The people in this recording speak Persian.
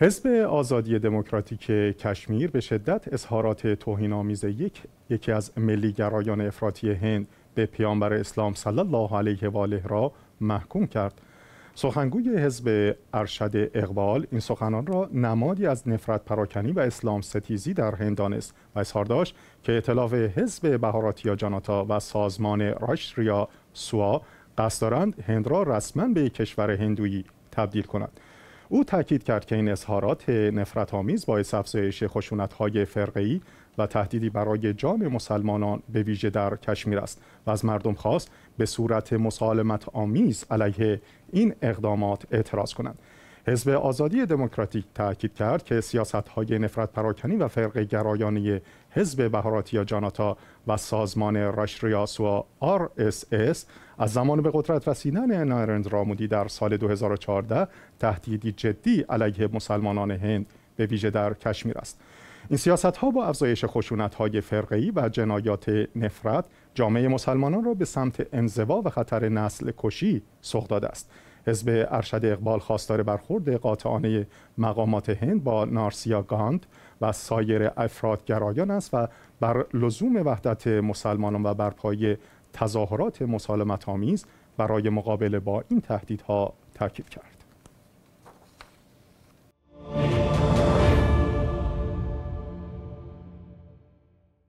حزب آزادی دموکراتیک کشمیر به شدت اظهارات توهینآمیز یک یکی از ملیگرایان افراطی هند به پیامبر اسلام صلی الله علیه و آله را محکوم کرد سخنگوی حزب ارشد اقبال این سخنان را نمادی از نفرت پراکنی و اسلام ستیزی در هند است و اظهار داشت که اطلاف حزب بهاراتیا جاناتا و سازمان راشتریا سوا قصد دارند هند را رسما به کشور هندویی تبدیل کنند او تاکید کرد که این اظهارات نفرت آمیز باعث افزایش خشونت های و تهدیدی برای جان مسلمانان به ویژه در کشمیر است و از مردم خواست به صورت مسالمت آمیز علیه این اقدامات اعتراض کنند حزب آزادی دموکراتیک تاکید کرد که سیاست های نفرت پراکنی و فرق گرایانی حزب بهاراتیا جاناتا و سازمان و آر اس اس از زمان به قدرت رسیدن نارند رامودی در سال 2014 تهدیدی جدی علیه مسلمانان هند به ویژه در کشمیر است این سیاست ها با افزایش خشونت های فرقی و جنایات نفرت جامعه مسلمانان را به سمت انزوا و خطر نسل کشی سوق داده است حزب ارشد اقبال خواستار برخورد قاطعانه مقامات هند با نارسیا گاند و سایر افراد گرایان است و بر لزوم وحدت مسلمانان و بر پای تظاهرات مسالمت آمیز برای مقابله با این تهدیدها تاکید کرد.